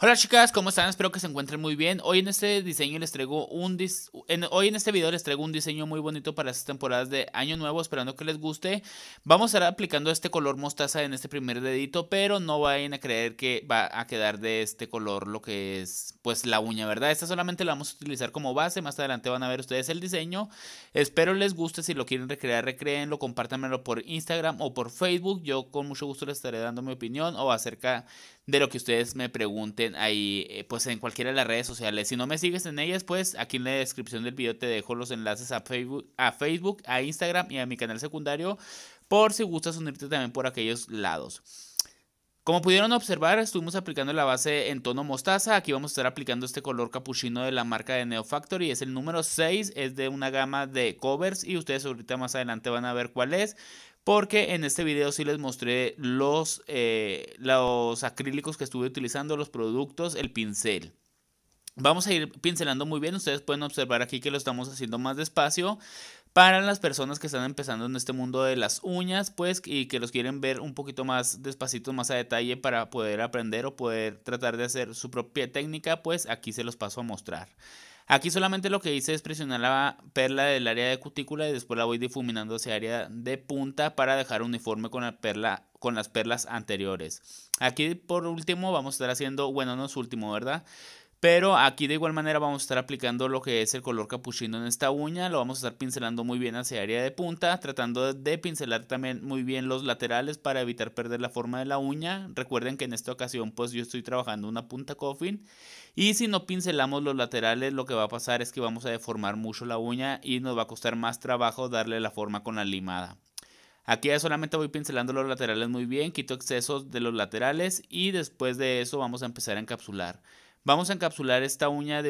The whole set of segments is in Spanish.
Hola chicas, ¿cómo están? Espero que se encuentren muy bien. Hoy en este diseño les traigo un hoy en este video les traigo un diseño muy bonito para estas temporadas de año nuevo, esperando que les guste. Vamos a estar aplicando este color mostaza en este primer dedito, pero no vayan a creer que va a quedar de este color lo que es pues la uña, ¿verdad? Esta solamente la vamos a utilizar como base, más adelante van a ver ustedes el diseño. Espero les guste, si lo quieren recrear, recreenlo, compártanmelo por Instagram o por Facebook. Yo con mucho gusto les estaré dando mi opinión o acerca de lo que ustedes me pregunten ahí, eh, pues en cualquiera de las redes sociales. Si no me sigues en ellas, pues aquí en la descripción del video te dejo los enlaces a Facebook, a, Facebook, a Instagram y a mi canal secundario por si gustas unirte también por aquellos lados. Como pudieron observar, estuvimos aplicando la base en tono mostaza. Aquí vamos a estar aplicando este color capuchino de la marca de Neo Factory. Es el número 6, es de una gama de covers y ustedes ahorita más adelante van a ver cuál es porque en este video sí les mostré los, eh, los acrílicos que estuve utilizando, los productos, el pincel. Vamos a ir pincelando muy bien, ustedes pueden observar aquí que lo estamos haciendo más despacio. Para las personas que están empezando en este mundo de las uñas, pues, y que los quieren ver un poquito más despacito, más a detalle para poder aprender o poder tratar de hacer su propia técnica, pues aquí se los paso a mostrar. Aquí solamente lo que hice es presionar la perla del área de cutícula y después la voy difuminando hacia área de punta para dejar uniforme con, la perla, con las perlas anteriores. Aquí por último vamos a estar haciendo, bueno no es último verdad, pero aquí de igual manera vamos a estar aplicando lo que es el color capuchino en esta uña. Lo vamos a estar pincelando muy bien hacia área de punta. Tratando de pincelar también muy bien los laterales para evitar perder la forma de la uña. Recuerden que en esta ocasión pues yo estoy trabajando una punta coffin. Y si no pincelamos los laterales lo que va a pasar es que vamos a deformar mucho la uña. Y nos va a costar más trabajo darle la forma con la limada. Aquí ya solamente voy pincelando los laterales muy bien, quito excesos de los laterales y después de eso vamos a empezar a encapsular. Vamos a encapsular esta uña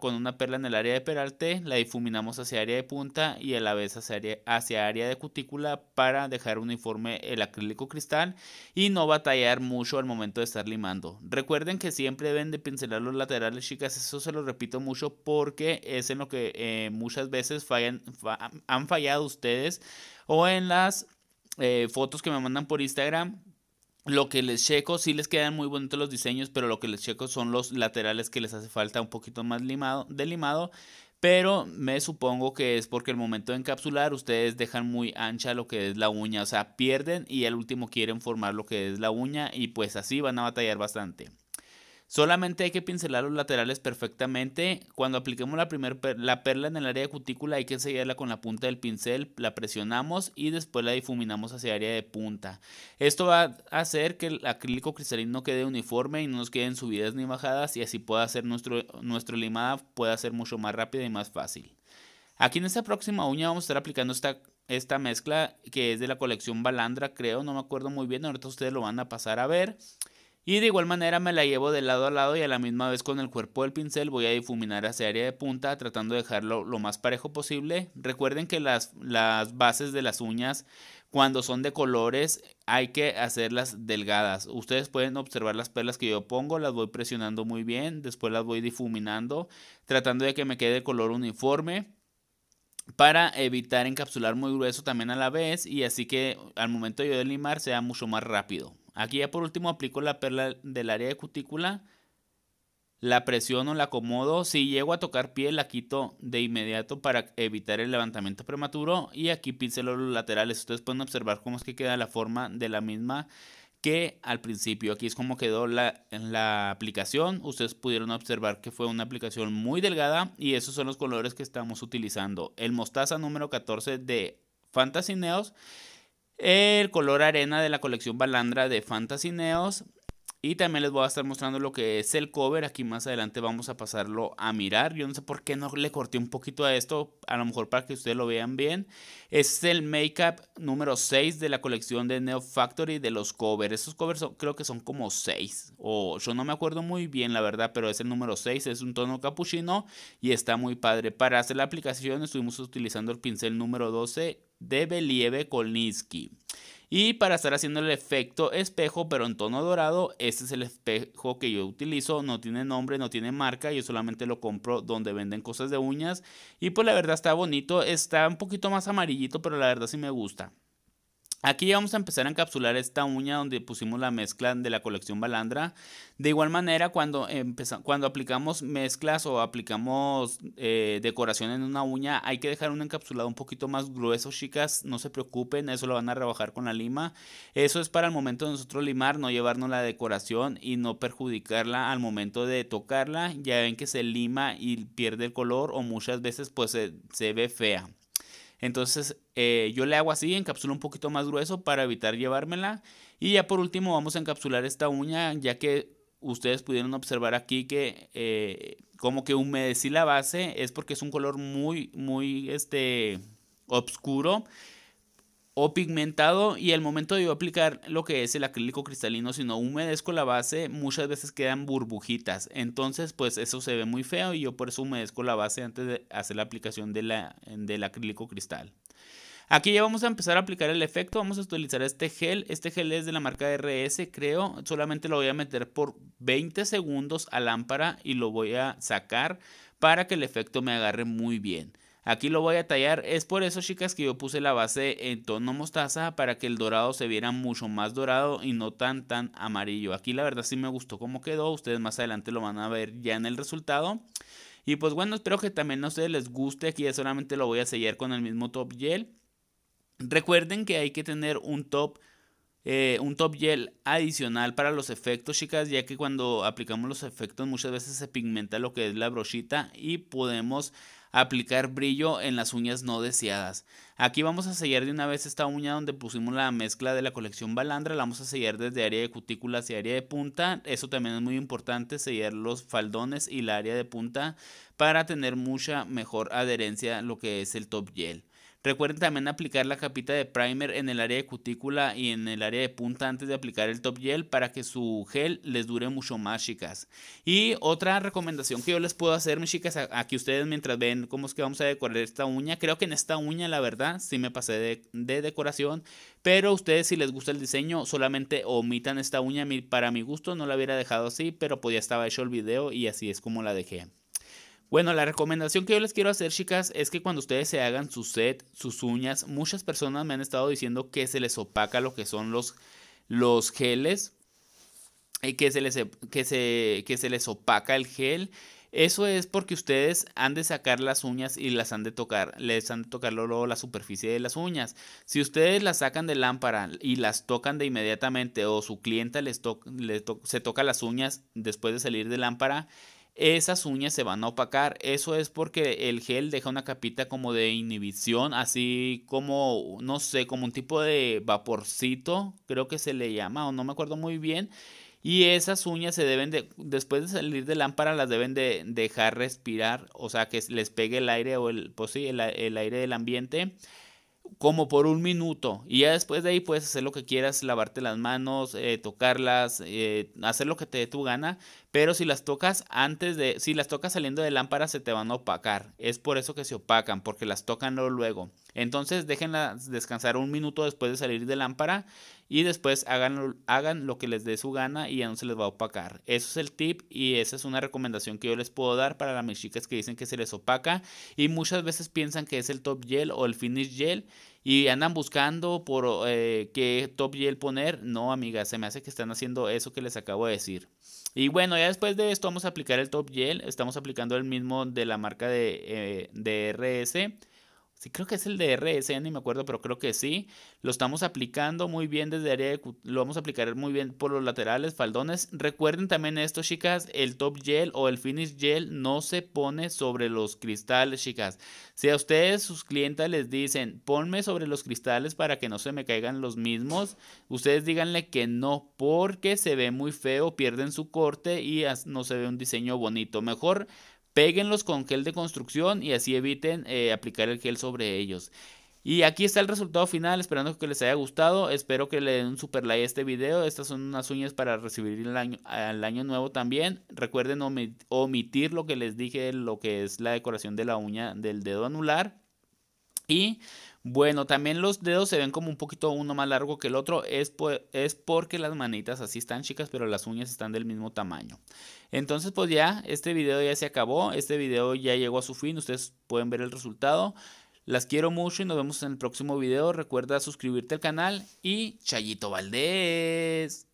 con una perla en el área de peralte, la difuminamos hacia área de punta y a la vez hacia área, hacia área de cutícula para dejar uniforme el acrílico cristal y no batallar mucho al momento de estar limando. Recuerden que siempre deben de pincelar los laterales, chicas, eso se lo repito mucho porque es en lo que eh, muchas veces han fallado ustedes o en las eh, fotos que me mandan por Instagram lo que les checo, sí les quedan muy bonitos los diseños, pero lo que les checo son los laterales que les hace falta un poquito más limado, de limado. Pero me supongo que es porque el momento de encapsular ustedes dejan muy ancha lo que es la uña, o sea, pierden y al último quieren formar lo que es la uña y pues así van a batallar bastante. Solamente hay que pincelar los laterales perfectamente. Cuando apliquemos la, la perla en el área de cutícula hay que sellarla con la punta del pincel, la presionamos y después la difuminamos hacia el área de punta. Esto va a hacer que el acrílico cristalino quede uniforme y no nos queden subidas ni bajadas y así pueda hacer nuestro, nuestro limada pueda ser mucho más rápida y más fácil. Aquí en esta próxima uña vamos a estar aplicando esta, esta mezcla que es de la colección Balandra, creo, no me acuerdo muy bien, ahorita ustedes lo van a pasar a ver. Y de igual manera me la llevo de lado a lado y a la misma vez con el cuerpo del pincel voy a difuminar hacia área de punta tratando de dejarlo lo más parejo posible. Recuerden que las, las bases de las uñas cuando son de colores hay que hacerlas delgadas. Ustedes pueden observar las perlas que yo pongo, las voy presionando muy bien, después las voy difuminando tratando de que me quede el color uniforme para evitar encapsular muy grueso también a la vez y así que al momento yo de limar sea mucho más rápido. Aquí ya por último aplico la perla del área de cutícula. La presiono, la acomodo. Si llego a tocar pie, la quito de inmediato para evitar el levantamiento prematuro. Y aquí pinceló los laterales. Ustedes pueden observar cómo es que queda la forma de la misma que al principio. Aquí es como quedó la, la aplicación. Ustedes pudieron observar que fue una aplicación muy delgada. Y esos son los colores que estamos utilizando. El mostaza número 14 de Fantasy Neos el color arena de la colección Balandra de Fantasy Neos y también les voy a estar mostrando lo que es el cover. Aquí más adelante vamos a pasarlo a mirar. Yo no sé por qué no le corté un poquito a esto. A lo mejor para que ustedes lo vean bien. Este es el make-up número 6 de la colección de Neo Factory de los covers. Esos covers creo que son como 6. O yo no me acuerdo muy bien la verdad. Pero es el número 6. Es un tono capuchino. Y está muy padre. Para hacer la aplicación estuvimos utilizando el pincel número 12 de Believe Kolinski y para estar haciendo el efecto espejo, pero en tono dorado, este es el espejo que yo utilizo. No tiene nombre, no tiene marca. Yo solamente lo compro donde venden cosas de uñas. Y pues la verdad está bonito. Está un poquito más amarillito, pero la verdad sí me gusta. Aquí vamos a empezar a encapsular esta uña donde pusimos la mezcla de la colección Balandra. De igual manera, cuando, cuando aplicamos mezclas o aplicamos eh, decoración en una uña, hay que dejar un encapsulado un poquito más grueso, chicas. No se preocupen, eso lo van a rebajar con la lima. Eso es para el momento de nosotros limar, no llevarnos la decoración y no perjudicarla al momento de tocarla. Ya ven que se lima y pierde el color o muchas veces pues se ve fea. Entonces eh, yo le hago así, encapsulo un poquito más grueso para evitar llevármela. Y ya por último vamos a encapsular esta uña ya que ustedes pudieron observar aquí que eh, como que humedecí la base es porque es un color muy, muy este, oscuro o pigmentado y al momento de yo aplicar lo que es el acrílico cristalino, si no humedezco la base, muchas veces quedan burbujitas. Entonces, pues eso se ve muy feo y yo por eso humedezco la base antes de hacer la aplicación de la, del acrílico cristal. Aquí ya vamos a empezar a aplicar el efecto, vamos a utilizar este gel, este gel es de la marca RS creo, solamente lo voy a meter por 20 segundos a lámpara y lo voy a sacar para que el efecto me agarre muy bien. Aquí lo voy a tallar, es por eso chicas que yo puse la base en tono mostaza para que el dorado se viera mucho más dorado y no tan tan amarillo. Aquí la verdad sí me gustó cómo quedó, ustedes más adelante lo van a ver ya en el resultado. Y pues bueno, espero que también a ustedes les guste, aquí ya solamente lo voy a sellar con el mismo top gel. Recuerden que hay que tener un top eh, un top gel adicional para los efectos, chicas, ya que cuando aplicamos los efectos muchas veces se pigmenta lo que es la brochita y podemos Aplicar brillo en las uñas no deseadas. Aquí vamos a sellar de una vez esta uña donde pusimos la mezcla de la colección balandra. La vamos a sellar desde área de cutícula y área de punta. Eso también es muy importante, sellar los faldones y la área de punta para tener mucha mejor adherencia lo que es el top gel. Recuerden también aplicar la capita de primer en el área de cutícula y en el área de punta antes de aplicar el top gel para que su gel les dure mucho más, chicas. Y otra recomendación que yo les puedo hacer, mis chicas, aquí ustedes mientras ven cómo es que vamos a decorar esta uña. Creo que en esta uña, la verdad, sí me pasé de, de decoración. Pero ustedes, si les gusta el diseño, solamente omitan esta uña. Para mi gusto, no la hubiera dejado así, pero pues ya estaba hecho el video y así es como la dejé. Bueno, la recomendación que yo les quiero hacer, chicas, es que cuando ustedes se hagan su set, sus uñas, muchas personas me han estado diciendo que se les opaca lo que son los, los geles, y que se, les, que, que se les opaca el gel. Eso es porque ustedes han de sacar las uñas y las han de tocar, les han de tocar luego la superficie de las uñas. Si ustedes las sacan de lámpara y las tocan de inmediatamente o su clienta les, se toca las uñas después de salir de lámpara, esas uñas se van a opacar. Eso es porque el gel deja una capita como de inhibición, así como, no sé, como un tipo de vaporcito, creo que se le llama, o no me acuerdo muy bien. Y esas uñas se deben de, después de salir de lámpara, las deben de dejar respirar, o sea, que les pegue el aire o el, pues sí, el aire del ambiente como por un minuto y ya después de ahí puedes hacer lo que quieras, lavarte las manos, eh, tocarlas, eh, hacer lo que te dé tu gana, pero si las tocas antes de, si las tocas saliendo de lámpara se te van a opacar, es por eso que se opacan, porque las tocan luego. Entonces déjenlas descansar un minuto después de salir de lámpara y después hagan, hagan lo que les dé su gana y ya no se les va a opacar. Eso es el tip y esa es una recomendación que yo les puedo dar para las chicas que dicen que se les opaca y muchas veces piensan que es el top gel o el finish gel y andan buscando por eh, qué top gel poner. No, amigas, se me hace que están haciendo eso que les acabo de decir. Y bueno, ya después de esto vamos a aplicar el top gel. Estamos aplicando el mismo de la marca de, eh, de RS. Sí, creo que es el de RSN, ni me acuerdo, pero creo que sí. Lo estamos aplicando muy bien desde área de... Lo vamos a aplicar muy bien por los laterales, faldones. Recuerden también esto, chicas. El top gel o el finish gel no se pone sobre los cristales, chicas. Si a ustedes, sus clientes, les dicen, ponme sobre los cristales para que no se me caigan los mismos, ustedes díganle que no, porque se ve muy feo, pierden su corte y no se ve un diseño bonito. Mejor Péguenlos con gel de construcción y así eviten eh, aplicar el gel sobre ellos. Y aquí está el resultado final, esperando que les haya gustado, espero que le den un super like a este video, estas son unas uñas para recibir el año, el año nuevo también, recuerden omitir lo que les dije, lo que es la decoración de la uña del dedo anular y bueno, también los dedos se ven como un poquito uno más largo que el otro. Es, es porque las manitas así están chicas, pero las uñas están del mismo tamaño. Entonces, pues ya, este video ya se acabó. Este video ya llegó a su fin. Ustedes pueden ver el resultado. Las quiero mucho y nos vemos en el próximo video. Recuerda suscribirte al canal y Chayito Valdés.